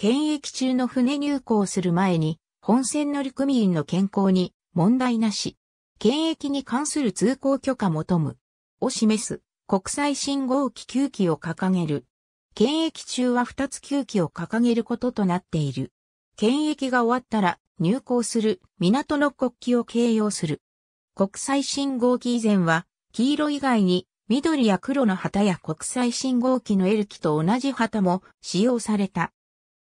検疫中の船入港する前に、本船乗組員の健康に問題なし。検疫に関する通行許可求む。を示す国際信号機9機を掲げる。検疫中は2つ9機を掲げることとなっている。検疫が終わったら入港する港の国旗を掲揚する。国際信号機以前は黄色以外に緑や黒の旗や国際信号機の L 機と同じ旗も使用された。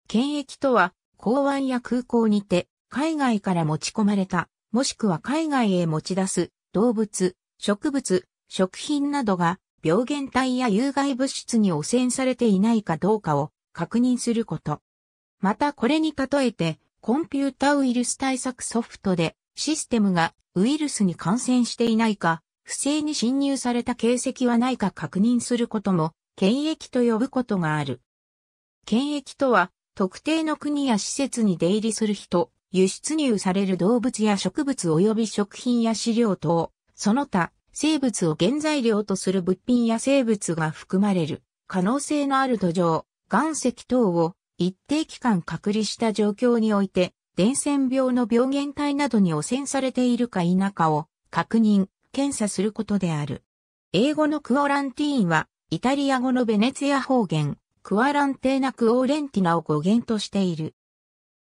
検疫とは、港湾や空港にて、海外から持ち込まれた、もしくは海外へ持ち出す、動物、植物、食品などが、病原体や有害物質に汚染されていないかどうかを確認すること。またこれに例えて、コンピュータウイルス対策ソフトで、システムがウイルスに感染していないか、不正に侵入された形跡はないか確認することも、検疫と呼ぶことがある。検疫とは、特定の国や施設に出入りする人、輸出入される動物や植物及び食品や飼料等、その他、生物を原材料とする物品や生物が含まれる、可能性のある土壌、岩石等を一定期間隔離した状況において、伝染病の病原体などに汚染されているか否かを確認、検査することである。英語のクオランティーンは、イタリア語のベネツィア方言、クアランテーナクオーレンティナを語源としている。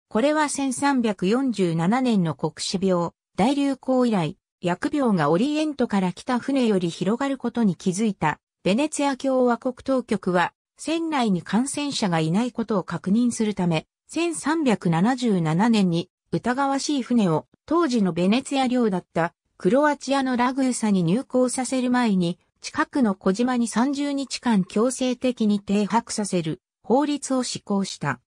これは1347年の国死病、大流行以来、薬病がオリエントから来た船より広がることに気づいた、ベネツィア共和国当局は、船内に感染者がいないことを確認するため、1377年に疑わしい船を当時のベネツィア領だったクロアチアのラグーサに入港させる前に近くの小島に30日間強制的に停泊させる法律を施行した。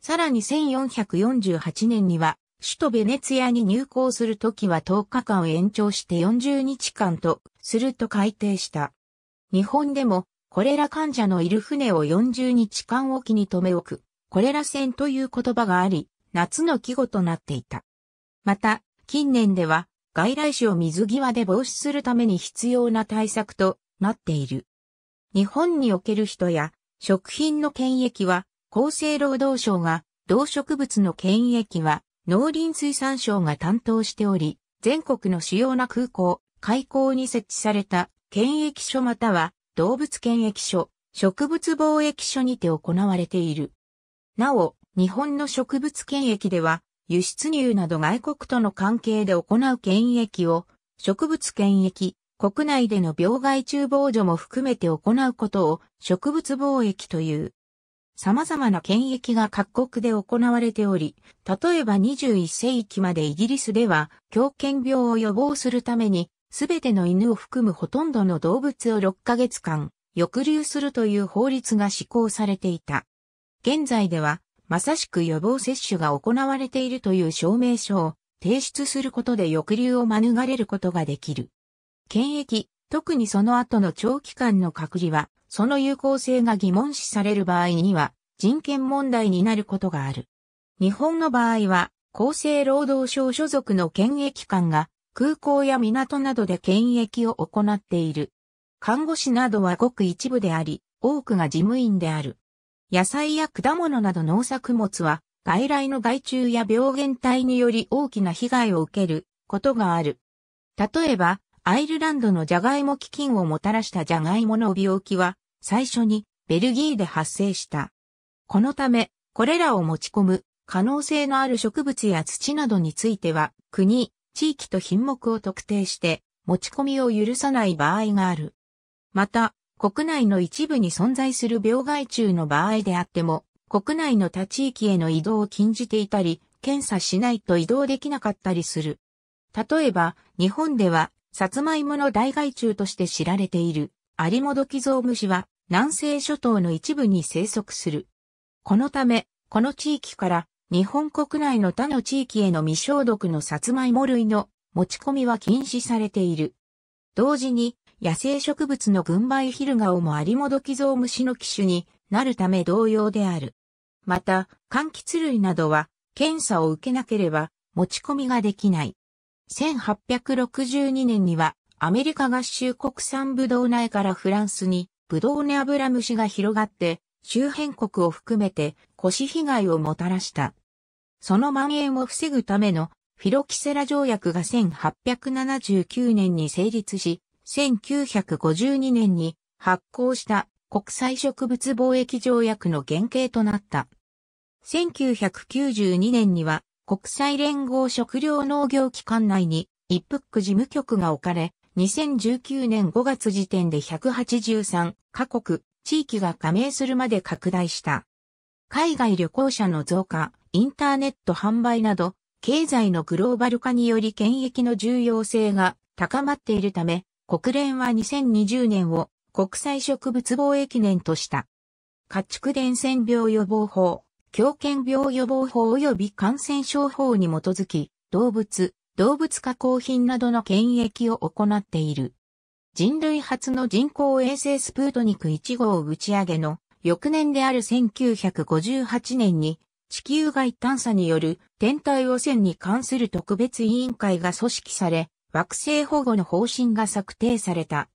さらに1448年には、首都ベネツィアに入港するときは10日間延長して40日間とすると改定した。日本でも、これら患者のいる船を40日間おきに留め置く、これら船という言葉があり、夏の季語となっていた。また、近年では、外来種を水際で防止するために必要な対策となっている。日本における人や食品の検疫は厚生労働省が、動植物の検疫は農林水産省が担当しており、全国の主要な空港、海港に設置された検疫所または動物検疫所、植物貿易所にて行われている。なお、日本の植物検疫では輸出入など外国との関係で行う検疫を、植物検疫、国内での病害虫防除も含めて行うことを植物防疫という。様々な検疫が各国で行われており、例えば21世紀までイギリスでは狂犬病を予防するために、すべての犬を含むほとんどの動物を6ヶ月間、抑留するという法律が施行されていた。現在では、まさしく予防接種が行われているという証明書を提出することで抑留を免れることができる。検疫、特にその後の長期間の隔離は、その有効性が疑問視される場合には、人権問題になることがある。日本の場合は、厚生労働省所属の検疫官が、空港や港などで検疫を行っている。看護師などはごく一部であり、多くが事務員である。野菜や果物など農作物は外来の害虫や病原体により大きな被害を受けることがある。例えば、アイルランドのジャガイモ基金をもたらしたジャガイモの病気は最初にベルギーで発生した。このため、これらを持ち込む可能性のある植物や土などについては国、地域と品目を特定して持ち込みを許さない場合がある。また、国内の一部に存在する病害虫の場合であっても、国内の他地域への移動を禁じていたり、検査しないと移動できなかったりする。例えば、日本では、サツマイモの大害虫として知られている、アリモドキゾウムシは、南西諸島の一部に生息する。このため、この地域から、日本国内の他の地域への未消毒のサツマイモ類の持ち込みは禁止されている。同時に、野生植物の群梅ヒルガオもアリモドキゾウムシの機種になるため同様である。また、柑橘類などは検査を受けなければ持ち込みができない。1862年にはアメリカ合衆国産ブドウ苗からフランスにブドウネアブラムシが広がって周辺国を含めて腰被害をもたらした。その蔓延を防ぐためのフィロキセラ条約が1879年に成立し、1952年に発行した国際植物貿易条約の原型となった。1992年には国際連合食料農業機関内に一服事務局が置かれ、2019年5月時点で183カ国、地域が加盟するまで拡大した。海外旅行者の増加、インターネット販売など、経済のグローバル化により権益の重要性が高まっているため、国連は2020年を国際植物防疫年とした。家畜伝染病予防法、狂犬病予防法及び感染症法に基づき、動物、動物加工品などの検疫を行っている。人類初の人工衛星スプートニク1号打ち上げの翌年である1958年に地球外探査による天体汚染に関する特別委員会が組織され、惑星保護の方針が策定された。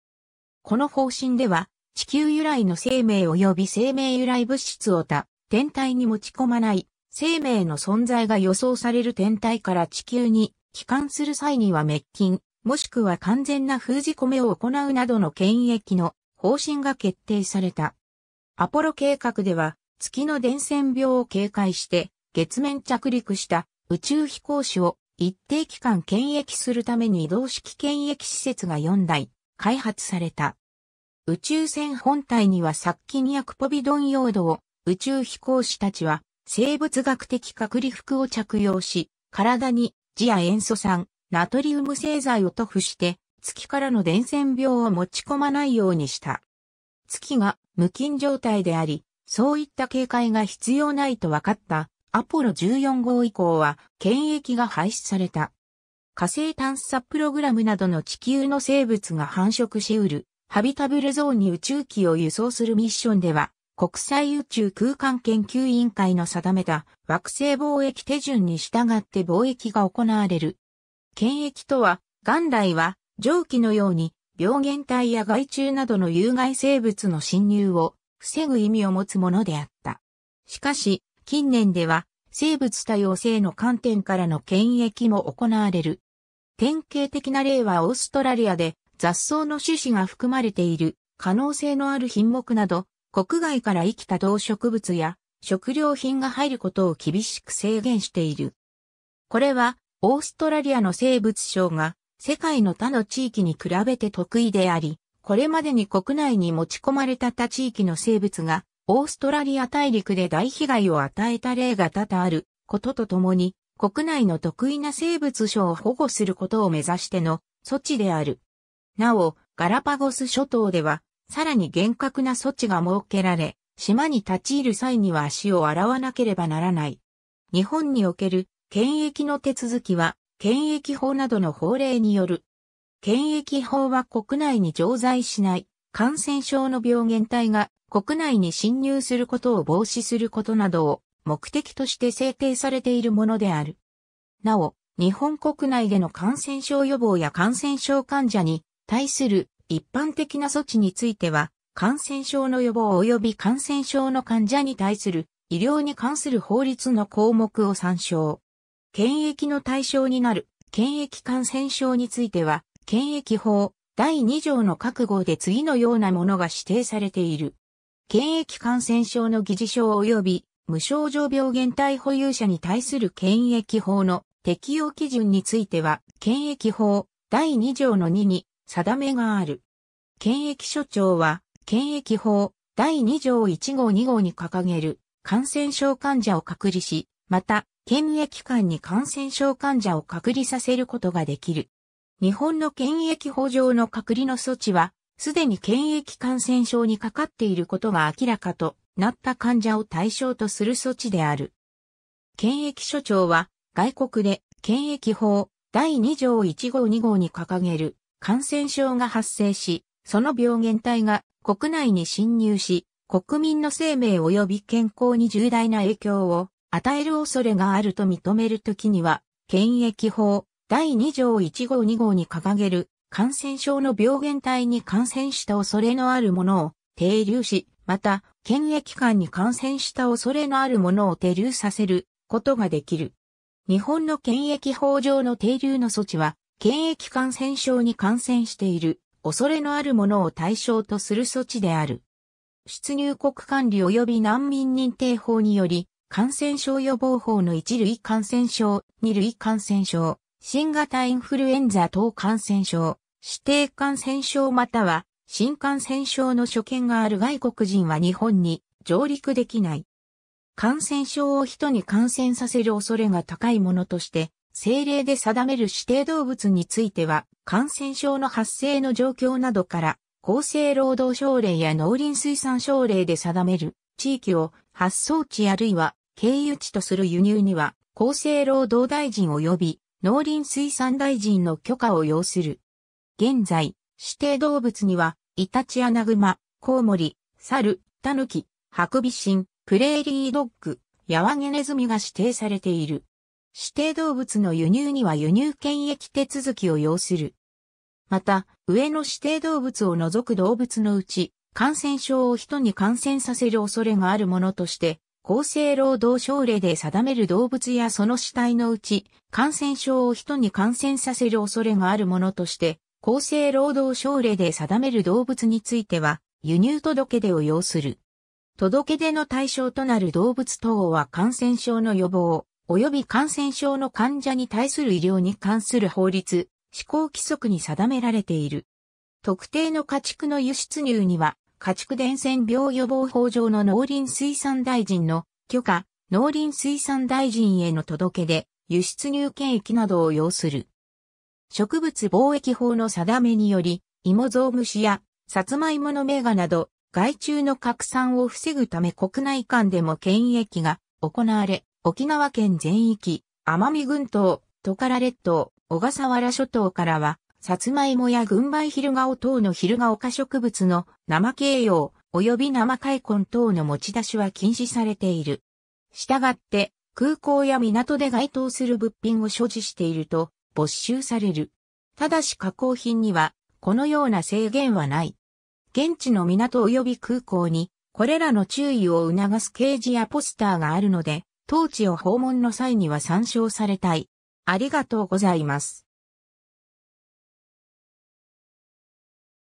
この方針では、地球由来の生命及び生命由来物質を他、天体に持ち込まない生命の存在が予想される天体から地球に帰還する際には滅菌、もしくは完全な封じ込めを行うなどの権益の方針が決定された。アポロ計画では月の伝染病を警戒して月面着陸した宇宙飛行士を一定期間検疫するために移動式検疫施設が4台開発された。宇宙船本体には殺菌薬ポビドン用土を宇宙飛行士たちは生物学的隔離服を着用し、体にジア塩素酸、ナトリウム製剤を塗布して月からの伝染病を持ち込まないようにした。月が無菌状態であり、そういった警戒が必要ないと分かったアポロ14号以降は検疫が廃止された。火星探査プログラムなどの地球の生物が繁殖し得る、ハビタブルゾーンに宇宙機を輸送するミッションでは、国際宇宙空間研究委員会の定めた惑星貿易手順に従って貿易が行われる。検疫とは、元来は、蒸気のように、病原体や害虫などの有害生物の侵入を防ぐ意味を持つものであった。しかし、近年では生物多様性の観点からの検疫も行われる。典型的な例はオーストラリアで雑草の種子が含まれている可能性のある品目など、国外から生きた動植物や食料品が入ることを厳しく制限している。これはオーストラリアの生物省が世界の他の地域に比べて得意であり、これまでに国内に持ち込まれた他地域の生物がオーストラリア大陸で大被害を与えた例が多々あることとともに、国内の得意な生物種を保護することを目指しての措置である。なお、ガラパゴス諸島では、さらに厳格な措置が設けられ、島に立ち入る際には足を洗わなければならない。日本における検疫の手続きは、検疫法などの法令による。検疫法は国内に常在しない感染症の病原体が国内に侵入することを防止することなどを目的として制定されているものである。なお、日本国内での感染症予防や感染症患者に対する一般的な措置については、感染症の予防及び感染症の患者に対する医療に関する法律の項目を参照。検疫の対象になる検疫感染症については、検疫法第2条の各号で次のようなものが指定されている。検疫感染症の疑似症及び無症状病原体保有者に対する検疫法の適用基準については、検疫法第2条の2に定めがある。検疫所長は、検疫法第2条1号2号に掲げる感染症患者を隔離し、また、検疫官に感染症患者を隔離させることができる。日本の検疫法上の隔離の措置は、すでに検疫感染症にかかっていることが明らかとなった患者を対象とする措置である。検疫所長は、外国で検疫法第2条1号2号に掲げる感染症が発生し、その病原体が国内に侵入し、国民の生命及び健康に重大な影響を与える恐れがあると認めるときには、検疫法第2条1号2号に掲げる感染症の病原体に感染した恐れのあるものを停留し、また、検疫官に感染した恐れのあるものを停留させることができる。日本の検疫法上の停留の措置は、検疫感染症に感染している恐れのあるものを対象とする措置である。出入国管理及び難民認定法により、感染症予防法の一類感染症、二類感染症、新型インフルエンザ等感染症、指定感染症または新感染症の所見がある外国人は日本に上陸できない。感染症を人に感染させる恐れが高いものとして、政令で定める指定動物については、感染症の発生の状況などから、厚生労働省令や農林水産省令で定める地域を発送地あるいは経由地とする輸入には、厚生労働大臣及び農林水産大臣の許可を要する。現在、指定動物には、イタチアナグマ、コウモリ、サル、タヌキ、ハクビシン、プレーリードッグ、ヤワゲネズミが指定されている。指定動物の輸入には輸入検疫手続きを要する。また、上の指定動物を除く動物のうち、感染症を人に感染させる恐れがあるものとして、厚生労働省令で定める動物やその死体のうち、感染症を人に感染させる恐れがあるものとして、厚生労働省令で定める動物については、輸入届出を要する。届出の対象となる動物等は感染症の予防、及び感染症の患者に対する医療に関する法律、施行規則に定められている。特定の家畜の輸出入には、家畜伝染病予防法上の農林水産大臣の許可、農林水産大臣への届出、輸出入権益などを要する。植物貿易法の定めにより、芋ゾウムシや、サツマイモのメガなど、害虫の拡散を防ぐため国内間でも検疫が行われ、沖縄県全域、奄美群島、トカラ列島、小笠原諸島からは、サツマイモや群馬ヒルガオ等のヒルガオ科植物の生形容及び生開根等の持ち出しは禁止されている。したがって、空港や港で該当する物品を所持していると、没収される。ただし加工品には、このような制限はない。現地の港及び空港に、これらの注意を促す掲示やポスターがあるので、当地を訪問の際には参照されたい。ありがとうございます。